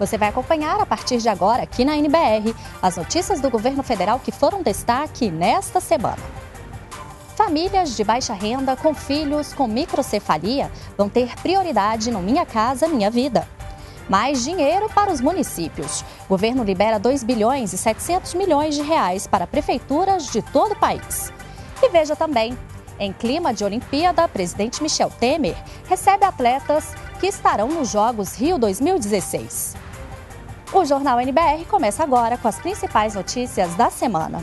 Você vai acompanhar a partir de agora aqui na NBR as notícias do governo federal que foram destaque nesta semana. Famílias de baixa renda com filhos com microcefalia vão ter prioridade no Minha Casa Minha Vida. Mais dinheiro para os municípios. O governo libera 2 bilhões e 700 milhões de reais para prefeituras de todo o país. E veja também, em clima de Olimpíada, presidente Michel Temer recebe atletas que estarão nos Jogos Rio 2016. O Jornal NBR começa agora com as principais notícias da semana.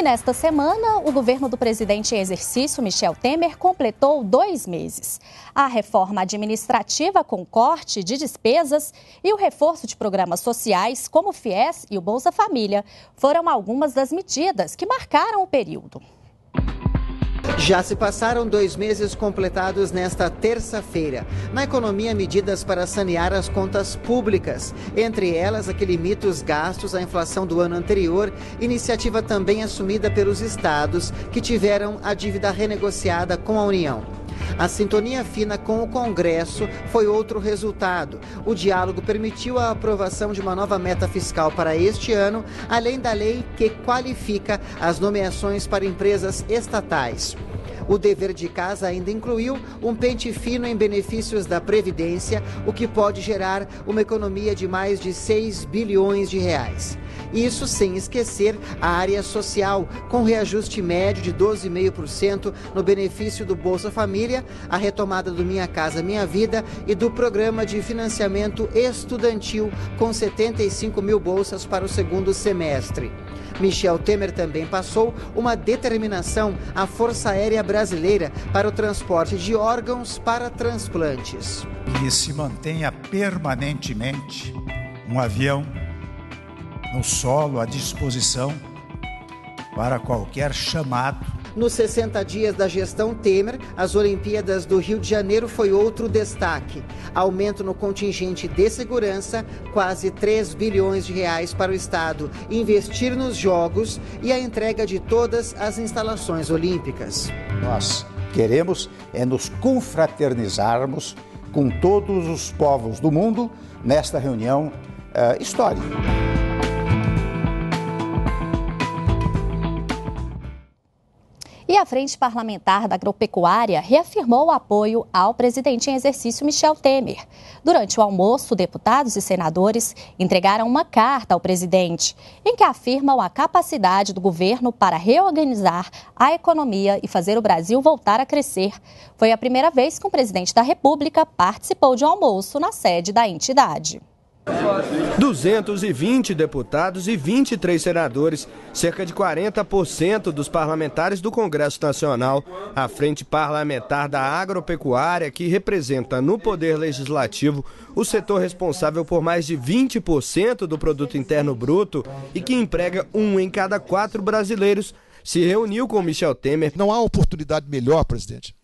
E nesta semana, o governo do presidente em exercício, Michel Temer, completou dois meses. A reforma administrativa com corte de despesas e o reforço de programas sociais, como o FIES e o Bolsa Família, foram algumas das medidas que marcaram o período. Já se passaram dois meses completados nesta terça-feira. Na economia, medidas para sanear as contas públicas, entre elas a que limita os gastos à inflação do ano anterior, iniciativa também assumida pelos estados que tiveram a dívida renegociada com a União. A sintonia fina com o Congresso foi outro resultado. O diálogo permitiu a aprovação de uma nova meta fiscal para este ano, além da lei que qualifica as nomeações para empresas estatais. O dever de casa ainda incluiu um pente fino em benefícios da Previdência, o que pode gerar uma economia de mais de 6 bilhões de reais. Isso sem esquecer a área social, com reajuste médio de 12,5% no benefício do Bolsa Família, a retomada do Minha Casa Minha Vida e do programa de financiamento estudantil, com 75 mil bolsas para o segundo semestre. Michel Temer também passou uma determinação à Força Aérea Brasileira para o transporte de órgãos para transplantes. E se mantenha permanentemente um avião no solo à disposição para qualquer chamado nos 60 dias da gestão Temer, as Olimpíadas do Rio de Janeiro foi outro destaque. Aumento no contingente de segurança, quase 3 bilhões de reais para o Estado investir nos Jogos e a entrega de todas as instalações olímpicas. Nós queremos é nos confraternizarmos com todos os povos do mundo nesta reunião uh, histórica. a Frente Parlamentar da Agropecuária reafirmou o apoio ao presidente em exercício Michel Temer. Durante o almoço, deputados e senadores entregaram uma carta ao presidente, em que afirmam a capacidade do governo para reorganizar a economia e fazer o Brasil voltar a crescer. Foi a primeira vez que o presidente da República participou de um almoço na sede da entidade. 220 deputados e 23 senadores, cerca de 40% dos parlamentares do Congresso Nacional. A Frente Parlamentar da Agropecuária, que representa no Poder Legislativo o setor responsável por mais de 20% do produto interno bruto e que emprega um em cada quatro brasileiros, se reuniu com Michel Temer. Não há oportunidade melhor, presidente,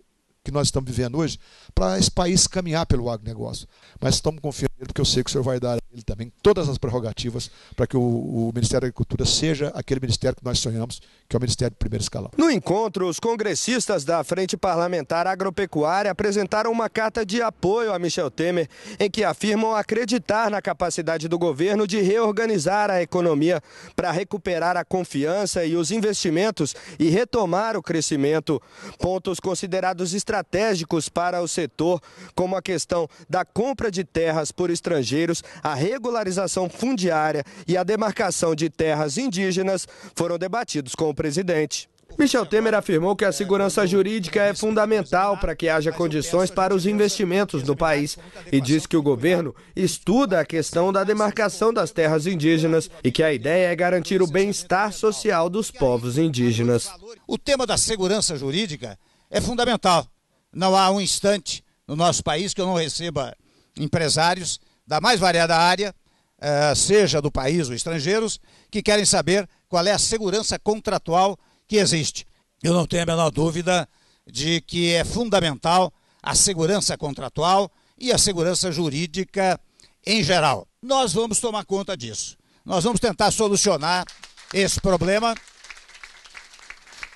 que nós estamos vivendo hoje para esse país caminhar pelo agronegócio. Mas estamos confiando nele, porque eu sei que o senhor vai dar a ele também todas as prerrogativas para que o, o Ministério da Agricultura seja aquele ministério que nós sonhamos, que é o Ministério de Primeiro Escalão. No encontro, os congressistas da Frente Parlamentar Agropecuária apresentaram uma carta de apoio a Michel Temer, em que afirmam acreditar na capacidade do governo de reorganizar a economia para recuperar a confiança e os investimentos e retomar o crescimento. Pontos considerados estratégicos para o setor setor, como a questão da compra de terras por estrangeiros, a regularização fundiária e a demarcação de terras indígenas, foram debatidos com o presidente. Michel Temer afirmou que a segurança jurídica é fundamental para que haja condições para os investimentos no país e diz que o governo estuda a questão da demarcação das terras indígenas e que a ideia é garantir o bem-estar social dos povos indígenas. O tema da segurança jurídica é fundamental não há um instante no nosso país que eu não receba empresários da mais variada área, eh, seja do país ou estrangeiros, que querem saber qual é a segurança contratual que existe. Eu não tenho a menor dúvida de que é fundamental a segurança contratual e a segurança jurídica em geral. Nós vamos tomar conta disso. Nós vamos tentar solucionar esse problema.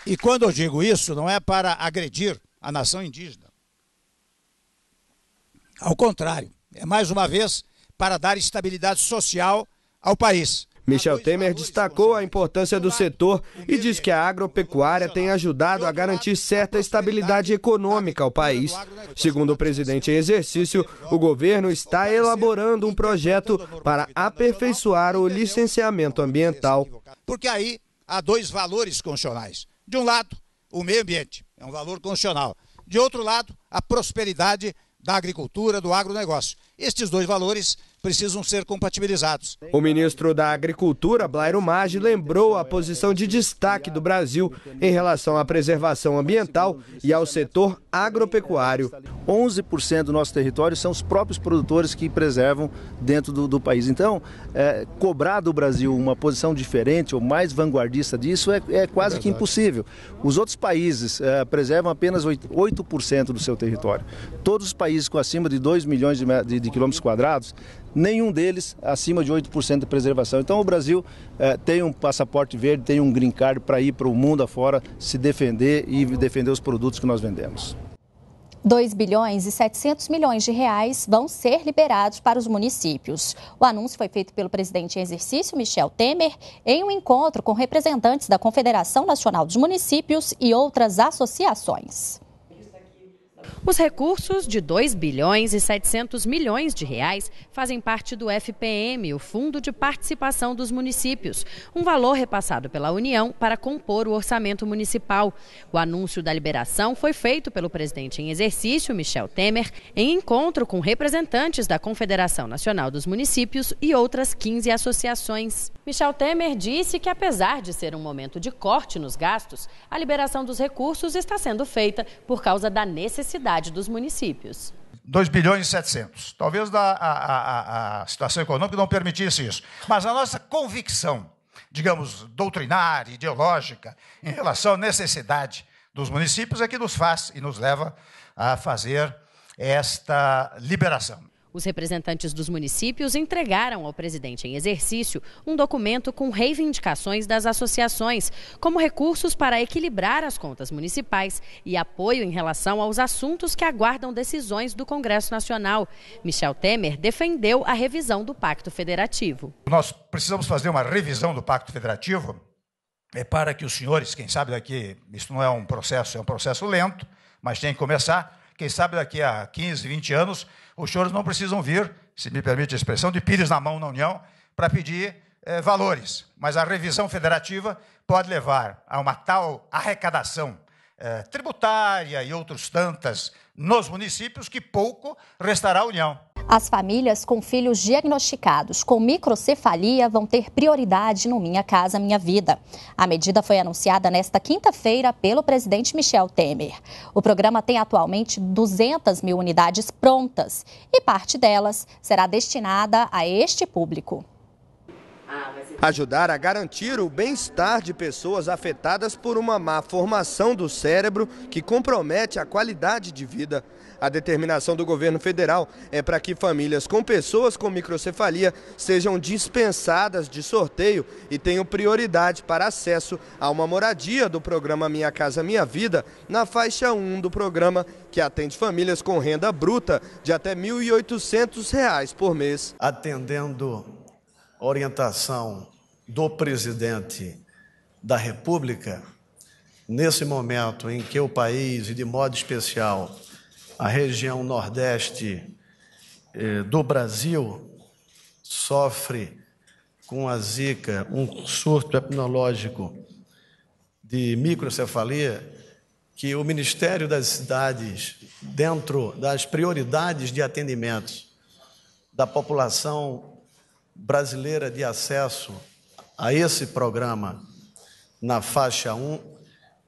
E quando eu digo isso, não é para agredir a nação indígena. Ao contrário, é mais uma vez para dar estabilidade social ao país. Michel Temer destacou a importância do setor e diz que a agropecuária tem ajudado a garantir certa estabilidade econômica ao país. Segundo o presidente em exercício, o governo está elaborando um projeto para aperfeiçoar o licenciamento ambiental. Porque aí há dois valores constitucionais. De um lado, o meio ambiente é um valor constitucional. De outro lado, a prosperidade da agricultura, do agronegócio. Estes dois valores precisam ser compatibilizados. O ministro da Agricultura, Blairo Maggi, lembrou a posição de destaque do Brasil em relação à preservação ambiental e ao setor agropecuário. 11% do nosso território são os próprios produtores que preservam dentro do, do país. Então, é, cobrar do Brasil uma posição diferente ou mais vanguardista disso é, é quase que é impossível. Os outros países é, preservam apenas 8% do seu território. Todos os países com acima de 2 milhões de, de, de quilômetros quadrados nenhum deles acima de 8% de preservação. Então o Brasil eh, tem um passaporte verde, tem um green card para ir para o mundo afora se defender e defender os produtos que nós vendemos. 2 bilhões e 700 milhões de reais vão ser liberados para os municípios. O anúncio foi feito pelo presidente em exercício, Michel Temer, em um encontro com representantes da Confederação Nacional dos Municípios e outras associações. Os recursos de 2 bilhões e 700 milhões de reais fazem parte do FPM, o Fundo de Participação dos Municípios, um valor repassado pela União para compor o orçamento municipal. O anúncio da liberação foi feito pelo presidente em exercício, Michel Temer, em encontro com representantes da Confederação Nacional dos Municípios e outras 15 associações. Michel Temer disse que, apesar de ser um momento de corte nos gastos, a liberação dos recursos está sendo feita por causa da necessidade capacidade dos municípios. 2 bilhões e 700. Talvez a, a, a, a situação econômica não permitisse isso. Mas a nossa convicção, digamos, doutrinária, ideológica, em relação à necessidade dos municípios é que nos faz e nos leva a fazer esta liberação. Os representantes dos municípios entregaram ao presidente em exercício um documento com reivindicações das associações, como recursos para equilibrar as contas municipais e apoio em relação aos assuntos que aguardam decisões do Congresso Nacional. Michel Temer defendeu a revisão do Pacto Federativo. Nós precisamos fazer uma revisão do Pacto Federativo é para que os senhores, quem sabe daqui, isso não é um processo, é um processo lento, mas tem que começar quem sabe daqui a 15, 20 anos, os choros não precisam vir, se me permite a expressão, de pires na mão na União para pedir eh, valores. Mas a revisão federativa pode levar a uma tal arrecadação eh, tributária e outros tantas nos municípios que pouco restará à União. As famílias com filhos diagnosticados com microcefalia vão ter prioridade no Minha Casa Minha Vida. A medida foi anunciada nesta quinta-feira pelo presidente Michel Temer. O programa tem atualmente 200 mil unidades prontas e parte delas será destinada a este público. Ah, ajudar a garantir o bem-estar de pessoas afetadas por uma má formação do cérebro que compromete a qualidade de vida. A determinação do governo federal é para que famílias com pessoas com microcefalia sejam dispensadas de sorteio e tenham prioridade para acesso a uma moradia do programa Minha Casa Minha Vida na faixa 1 do programa, que atende famílias com renda bruta de até R$ 1.800 por mês. Atendendo orientação do presidente da República, nesse momento em que o país, e de modo especial a região nordeste eh, do Brasil, sofre com a zika um surto epidemiológico de microcefalia, que o Ministério das Cidades, dentro das prioridades de atendimento da população brasileira de acesso a esse programa na faixa 1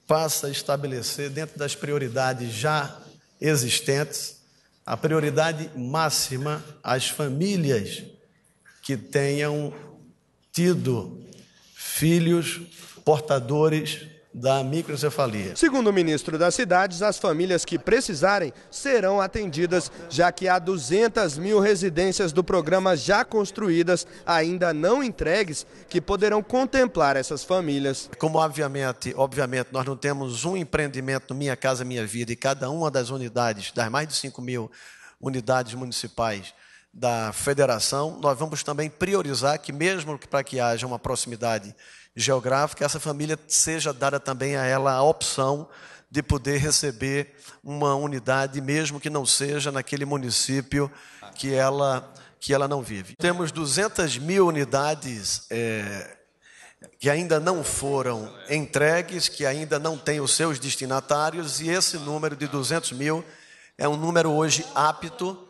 passa a estabelecer, dentro das prioridades já existentes, a prioridade máxima às famílias que tenham tido filhos portadores da microcefalia. Segundo o ministro das Cidades, as famílias que precisarem serão atendidas, já que há 200 mil residências do programa já construídas, ainda não entregues, que poderão contemplar essas famílias. Como obviamente, obviamente nós não temos um empreendimento no Minha Casa Minha Vida e cada uma das unidades, das mais de 5 mil unidades municipais, da federação, nós vamos também priorizar que, mesmo para que haja uma proximidade geográfica, essa família seja dada também a ela a opção de poder receber uma unidade, mesmo que não seja naquele município que ela, que ela não vive. Temos 200 mil unidades é, que ainda não foram entregues, que ainda não têm os seus destinatários, e esse número de 200 mil é um número hoje apto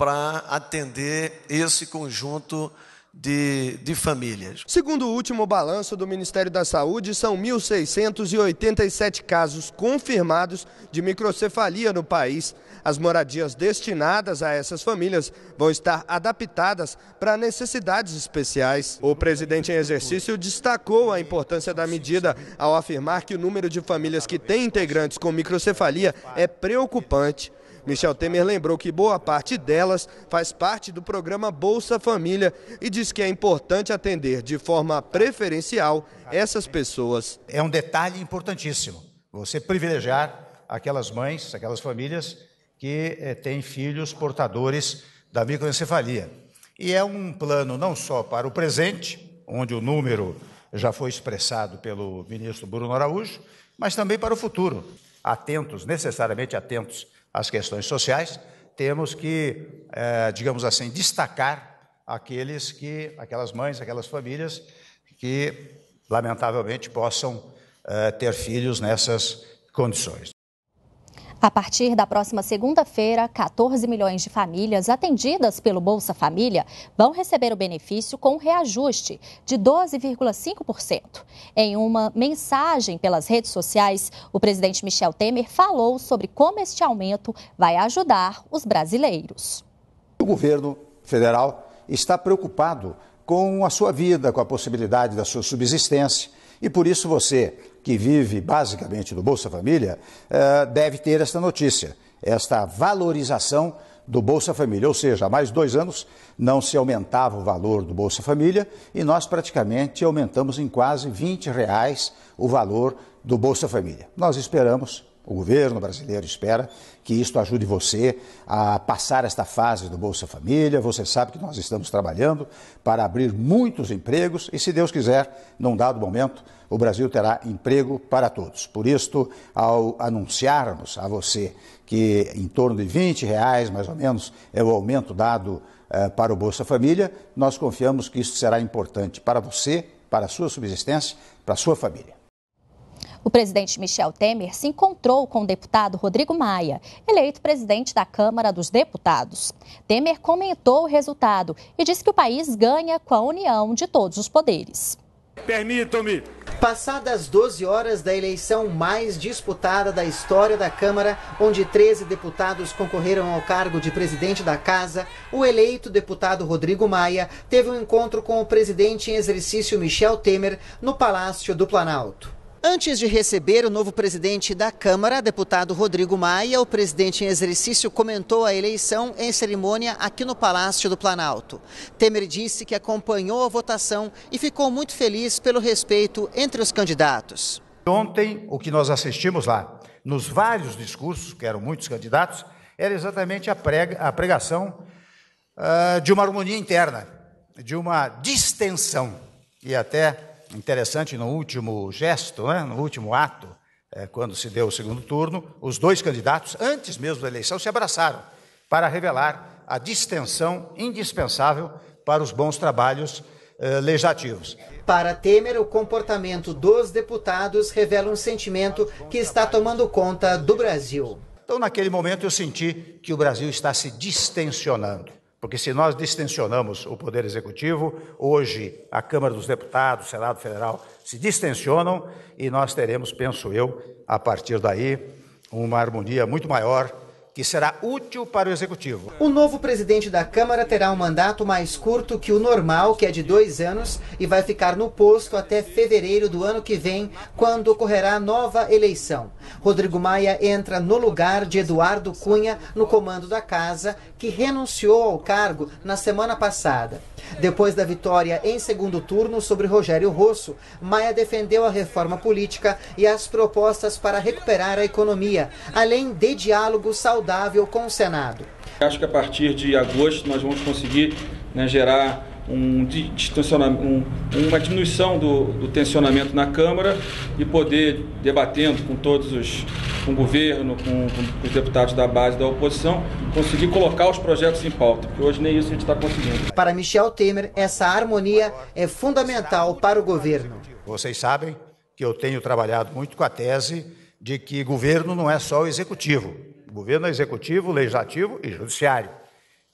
para atender esse conjunto de, de, famílias. Segundo o último balanço do Ministério da Saúde, são 1.687 casos confirmados de microcefalia no país. As moradias destinadas a essas famílias vão estar adaptadas para necessidades especiais. O presidente em exercício destacou a importância da medida ao afirmar que o número de famílias que têm integrantes com microcefalia é preocupante. Michel Temer lembrou que boa parte delas faz parte do programa Bolsa Família e diz que é importante atender de forma preferencial essas pessoas. É um detalhe importantíssimo. Você privilegiar aquelas mães, aquelas famílias que é, têm filhos portadores da microencefalia. E é um plano não só para o presente, onde o número já foi expressado pelo ministro Bruno Araújo, mas também para o futuro. Atentos, necessariamente atentos as questões sociais, temos que, é, digamos assim, destacar aqueles que, aquelas mães, aquelas famílias que, lamentavelmente, possam é, ter filhos nessas condições. A partir da próxima segunda-feira, 14 milhões de famílias atendidas pelo Bolsa Família vão receber o benefício com reajuste de 12,5%. Em uma mensagem pelas redes sociais, o presidente Michel Temer falou sobre como este aumento vai ajudar os brasileiros. O governo federal está preocupado com a sua vida, com a possibilidade da sua subsistência, e por isso você que vive basicamente do Bolsa Família, eh, deve ter esta notícia, esta valorização do Bolsa Família. Ou seja, há mais dois anos não se aumentava o valor do Bolsa Família e nós praticamente aumentamos em quase 20 reais o valor do Bolsa Família. Nós esperamos o governo brasileiro espera que isto ajude você a passar esta fase do Bolsa Família. Você sabe que nós estamos trabalhando para abrir muitos empregos e, se Deus quiser, num dado momento, o Brasil terá emprego para todos. Por isto, ao anunciarmos a você que em torno de 20 reais, mais ou menos, é o aumento dado eh, para o Bolsa Família, nós confiamos que isso será importante para você, para a sua subsistência, para a sua família. O presidente Michel Temer se encontrou com o deputado Rodrigo Maia, eleito presidente da Câmara dos Deputados. Temer comentou o resultado e disse que o país ganha com a união de todos os poderes. Permitam-me. Passadas 12 horas da eleição mais disputada da história da Câmara, onde 13 deputados concorreram ao cargo de presidente da Casa, o eleito deputado Rodrigo Maia teve um encontro com o presidente em exercício Michel Temer no Palácio do Planalto. Antes de receber o novo presidente da Câmara, deputado Rodrigo Maia, o presidente em exercício comentou a eleição em cerimônia aqui no Palácio do Planalto. Temer disse que acompanhou a votação e ficou muito feliz pelo respeito entre os candidatos. Ontem, o que nós assistimos lá, nos vários discursos, que eram muitos candidatos, era exatamente a, prega, a pregação uh, de uma harmonia interna, de uma distensão e até interessante no último gesto, né, no último ato, é, quando se deu o segundo turno, os dois candidatos, antes mesmo da eleição, se abraçaram para revelar a distensão indispensável para os bons trabalhos é, legislativos. Para Temer, o comportamento dos deputados revela um sentimento que está tomando conta do Brasil. Então, naquele momento, eu senti que o Brasil está se distensionando. Porque se nós distensionamos o Poder Executivo, hoje a Câmara dos Deputados, o Senado Federal se distensionam e nós teremos, penso eu, a partir daí, uma harmonia muito maior que será útil para o executivo. O novo presidente da Câmara terá um mandato mais curto que o normal, que é de dois anos, e vai ficar no posto até fevereiro do ano que vem, quando ocorrerá nova eleição. Rodrigo Maia entra no lugar de Eduardo Cunha no comando da casa, que renunciou ao cargo na semana passada. Depois da vitória em segundo turno sobre Rogério Rosso, Maia defendeu a reforma política e as propostas para recuperar a economia, além de diálogo saudável saudável com o Senado. Acho que a partir de agosto nós vamos conseguir né, gerar um, um, uma diminuição do, do, tensionamento na Câmara e poder, debatendo com todos os, com o governo, com, com, os deputados da base da oposição, conseguir colocar os projetos em pauta, porque hoje nem isso a gente está conseguindo. Para Michel Temer, essa harmonia é fundamental para o governo. Vocês sabem que eu tenho trabalhado muito com a tese de que governo não é só o executivo governo é executivo, legislativo e judiciário.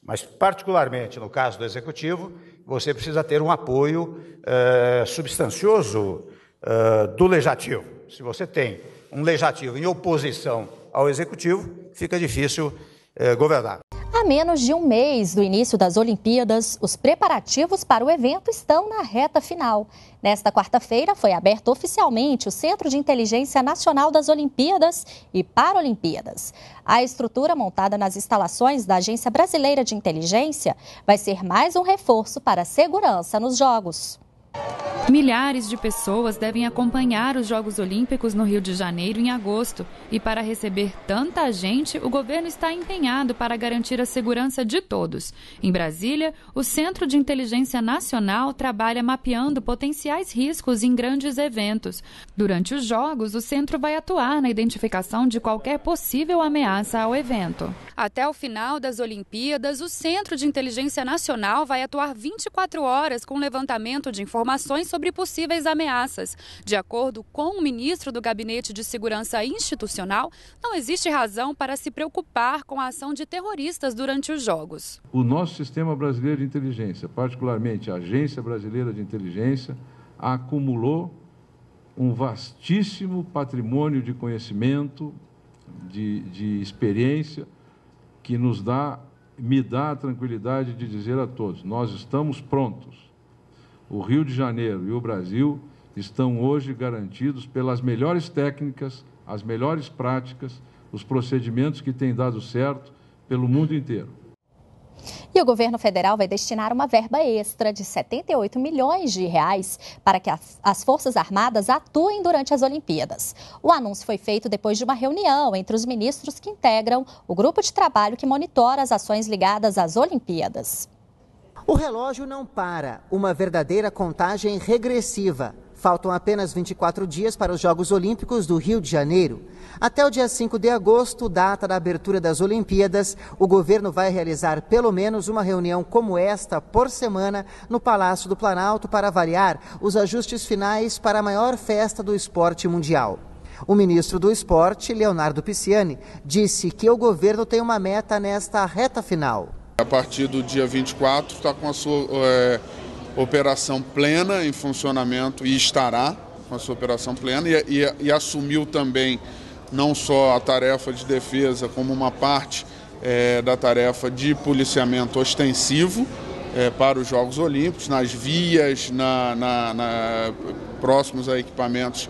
Mas, particularmente no caso do executivo, você precisa ter um apoio eh, substancioso eh, do legislativo. Se você tem um legislativo em oposição ao executivo, fica difícil eh, governar. A menos de um mês do início das Olimpíadas, os preparativos para o evento estão na reta final. Nesta quarta-feira, foi aberto oficialmente o Centro de Inteligência Nacional das Olimpíadas e Paralimpíadas. A estrutura montada nas instalações da Agência Brasileira de Inteligência vai ser mais um reforço para a segurança nos Jogos. Milhares de pessoas devem acompanhar os Jogos Olímpicos no Rio de Janeiro em agosto. E para receber tanta gente, o governo está empenhado para garantir a segurança de todos. Em Brasília, o Centro de Inteligência Nacional trabalha mapeando potenciais riscos em grandes eventos. Durante os Jogos, o centro vai atuar na identificação de qualquer possível ameaça ao evento. Até o final das Olimpíadas, o Centro de Inteligência Nacional vai atuar 24 horas com levantamento de informações informações sobre possíveis ameaças. De acordo com o ministro do Gabinete de Segurança Institucional, não existe razão para se preocupar com a ação de terroristas durante os Jogos. O nosso sistema brasileiro de inteligência, particularmente a Agência Brasileira de Inteligência, acumulou um vastíssimo patrimônio de conhecimento, de, de experiência, que nos dá, me dá a tranquilidade de dizer a todos: nós estamos prontos o Rio de Janeiro e o Brasil estão hoje garantidos pelas melhores técnicas, as melhores práticas, os procedimentos que têm dado certo pelo mundo inteiro. E o governo federal vai destinar uma verba extra de 78 milhões de reais para que as, Forças Armadas atuem durante as Olimpíadas. O anúncio foi feito depois de uma reunião entre os ministros que integram o grupo de trabalho que monitora as ações ligadas às Olimpíadas. O relógio não para, uma verdadeira contagem regressiva. Faltam apenas 24 dias para os Jogos Olímpicos do Rio de Janeiro. Até o dia 5 de agosto, data da abertura das Olimpíadas, o governo vai realizar pelo menos uma reunião como esta por semana no Palácio do Planalto para avaliar os ajustes finais para a maior festa do esporte mundial. O ministro do Esporte, Leonardo Pisciani, disse que o governo tem uma meta nesta reta final. A partir do dia 24 está com a sua é, operação plena em funcionamento e estará com a sua operação plena e, e, e assumiu também não só a tarefa de defesa como uma parte é, da tarefa de policiamento ostensivo é, para os Jogos Olímpicos, nas vias, na, na, na próximos a equipamentos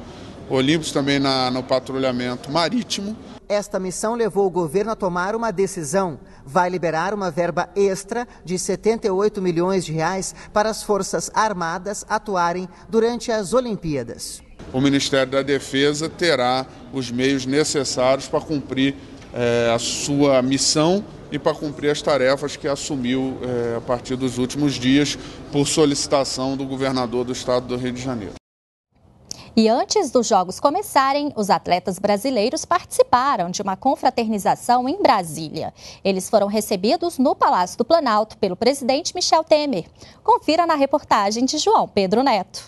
olímpicos, também na, no patrulhamento marítimo. Esta missão levou o governo a tomar uma decisão. Vai liberar uma verba extra de 78 milhões de reais para as Forças Armadas atuarem durante as Olimpíadas. O Ministério da Defesa terá os meios necessários para cumprir eh, a sua missão e para cumprir as tarefas que assumiu eh, a partir dos últimos dias por solicitação do governador do estado do Rio de Janeiro. E antes dos jogos começarem, os atletas brasileiros participaram de uma confraternização em Brasília. Eles foram recebidos no Palácio do Planalto pelo presidente Michel Temer. Confira na reportagem de João Pedro Neto.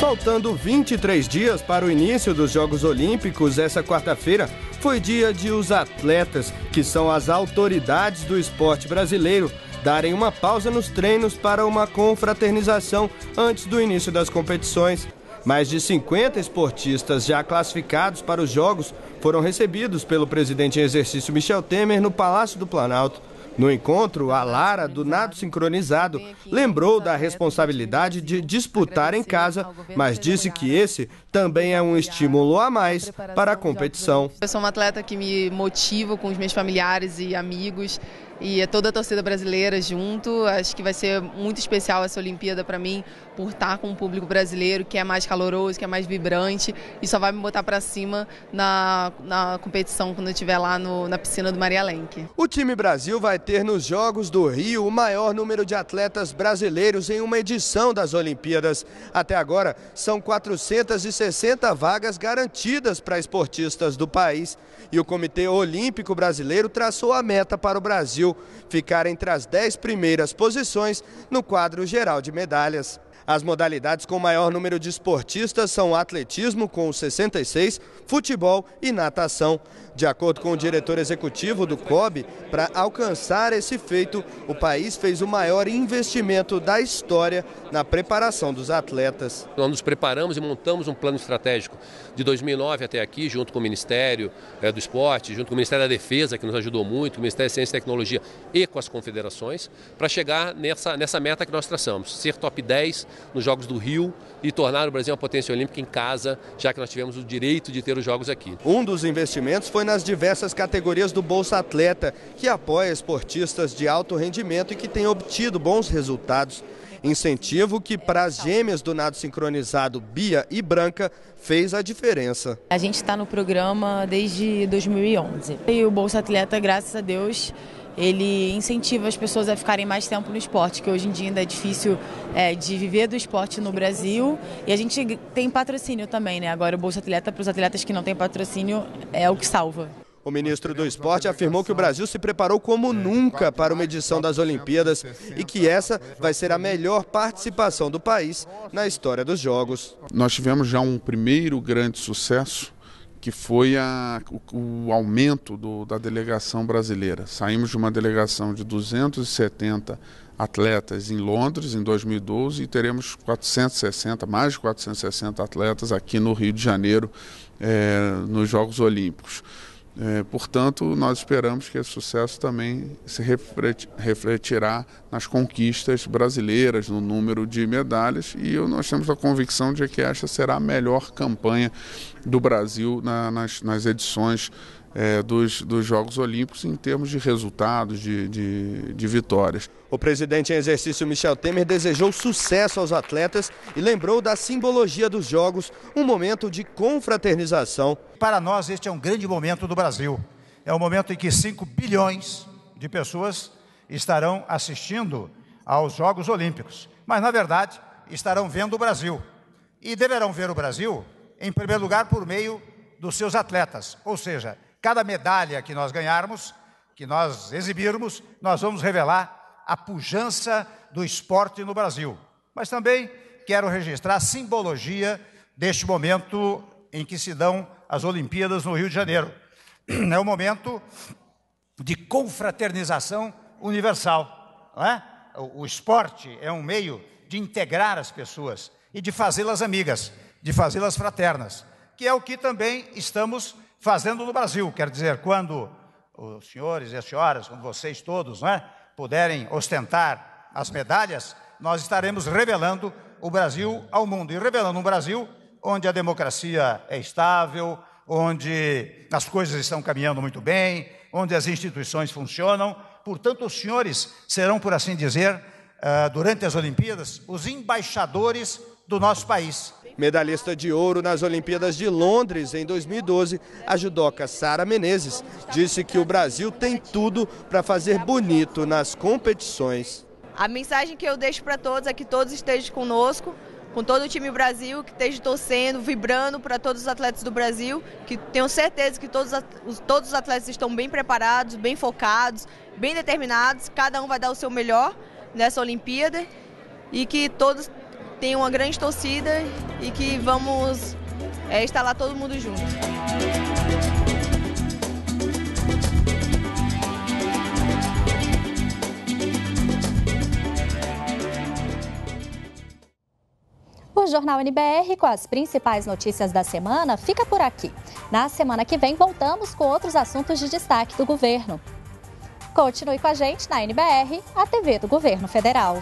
Faltando 23 dias para o início dos Jogos Olímpicos, essa quarta-feira foi dia de os atletas, que são as autoridades do esporte brasileiro, darem uma pausa nos treinos para uma confraternização antes do início das competições. Mais de 50 esportistas já classificados para os Jogos foram recebidos pelo presidente em exercício Michel Temer no Palácio do Planalto. No encontro, a Lara, do nado sincronizado, lembrou da responsabilidade de disputar em casa, mas disse que esse também é um estímulo a mais para a competição. Eu sou uma atleta que me motiva com os meus familiares e amigos e é toda a torcida brasileira junto. Acho que vai ser muito especial essa Olimpíada para mim, por estar tá com o público brasileiro que é mais caloroso, que é mais vibrante e só vai me botar para cima na, na competição quando eu estiver lá no, na piscina do Maria Lenk. O time Brasil vai ter nos Jogos do Rio o maior número de atletas brasileiros em uma edição das Olimpíadas. Até agora, são 460 vagas garantidas para esportistas do país e o Comitê Olímpico Brasileiro traçou a meta para o Brasil ficar entre as dez primeiras posições no quadro geral de medalhas. As modalidades com maior número de esportistas são atletismo, com 66, futebol e natação. De acordo com o diretor executivo do COB, para alcançar esse feito, o país fez o maior investimento da história na preparação dos atletas. Nós nos preparamos e montamos um plano estratégico de 2009 até aqui, junto com o Ministério eh, do Esporte, junto com o Ministério da Defesa, que nos ajudou muito, o Ministério da Ciência e Tecnologia e com as confederações, para chegar nessa, nessa meta que nós traçamos, ser top 10 nos Jogos do Rio, e tornar o Brasil uma potência olímpica em casa, já que nós tivemos o direito de ter os jogos aqui. Um dos investimentos foi nas diversas categorias do Bolsa Atleta, que apoia esportistas de alto rendimento e que tem obtido bons resultados. Incentivo que para as gêmeas do nado sincronizado Bia e Branca fez a diferença. A gente está no programa desde 2011 e o Bolsa Atleta, graças a Deus, ele incentiva as pessoas a ficarem mais tempo no esporte, que hoje em dia ainda é difícil é, de viver do esporte no Brasil. E a gente tem patrocínio também, né? Agora o Bolsa Atleta, para os atletas que não têm patrocínio, é o que salva. O ministro do Esporte afirmou que o Brasil se preparou como nunca para uma edição das Olimpíadas e que essa vai ser a melhor participação do país na história dos Jogos. Nós tivemos já um primeiro grande sucesso que foi a, o, o aumento do, da delegação brasileira. Saímos de uma delegação de 270 atletas em Londres em 2012 e teremos 460, mais de 460 atletas aqui no Rio de Janeiro eh, nos Jogos Olímpicos. É, portanto, nós esperamos que esse sucesso também se refletirá nas conquistas brasileiras, no número de medalhas, e nós temos a convicção de que esta será a melhor campanha do Brasil na, nas, nas edições é, dos, dos Jogos Olímpicos em termos de resultados, de, de, de vitórias. O presidente em exercício Michel Temer desejou sucesso aos atletas e lembrou da simbologia dos Jogos, um momento de confraternização. Para nós, este é um grande momento do Brasil. É um momento em que 5 bilhões de pessoas estarão assistindo aos Jogos Olímpicos, mas na verdade estarão vendo o Brasil. E deverão ver o Brasil, em primeiro lugar, por meio dos seus atletas, ou seja, cada medalha que nós ganharmos, que nós exibirmos, nós vamos revelar a pujança do esporte no Brasil. Mas também quero registrar a simbologia deste momento em que se dão as Olimpíadas no Rio de Janeiro. É um momento de confraternização universal. Não é? o, o esporte é um meio de integrar as pessoas e de fazê-las amigas, de fazê-las fraternas, que é o que também estamos fazendo no Brasil. Quer dizer, quando os senhores e as senhoras, quando vocês todos, não é, puderem ostentar as medalhas, nós estaremos revelando o Brasil ao mundo e revelando um Brasil onde a democracia é estável, onde as coisas estão caminhando muito bem, onde as instituições funcionam. Portanto, os senhores serão, por assim dizer, eh, durante as Olimpíadas, os embaixadores do nosso país. Medalhista de ouro nas Olimpíadas de Londres em 2012, a judoca Sara Menezes disse que o Brasil tem tudo para fazer bonito nas competições. A mensagem que eu deixo para todos é que todos estejam conosco, com todo o time Brasil, que esteja torcendo, vibrando para todos os atletas do Brasil, que tenho certeza que todos, todos os atletas estão bem preparados, bem focados, bem determinados, cada um vai dar o seu melhor nessa Olimpíada e que todos tem uma grande torcida e que vamos é, estar lá todo mundo junto. O Jornal NBR com as principais notícias da semana fica por aqui. Na semana que vem voltamos com outros assuntos de destaque do governo. Continue com a gente na NBR, a TV do Governo Federal.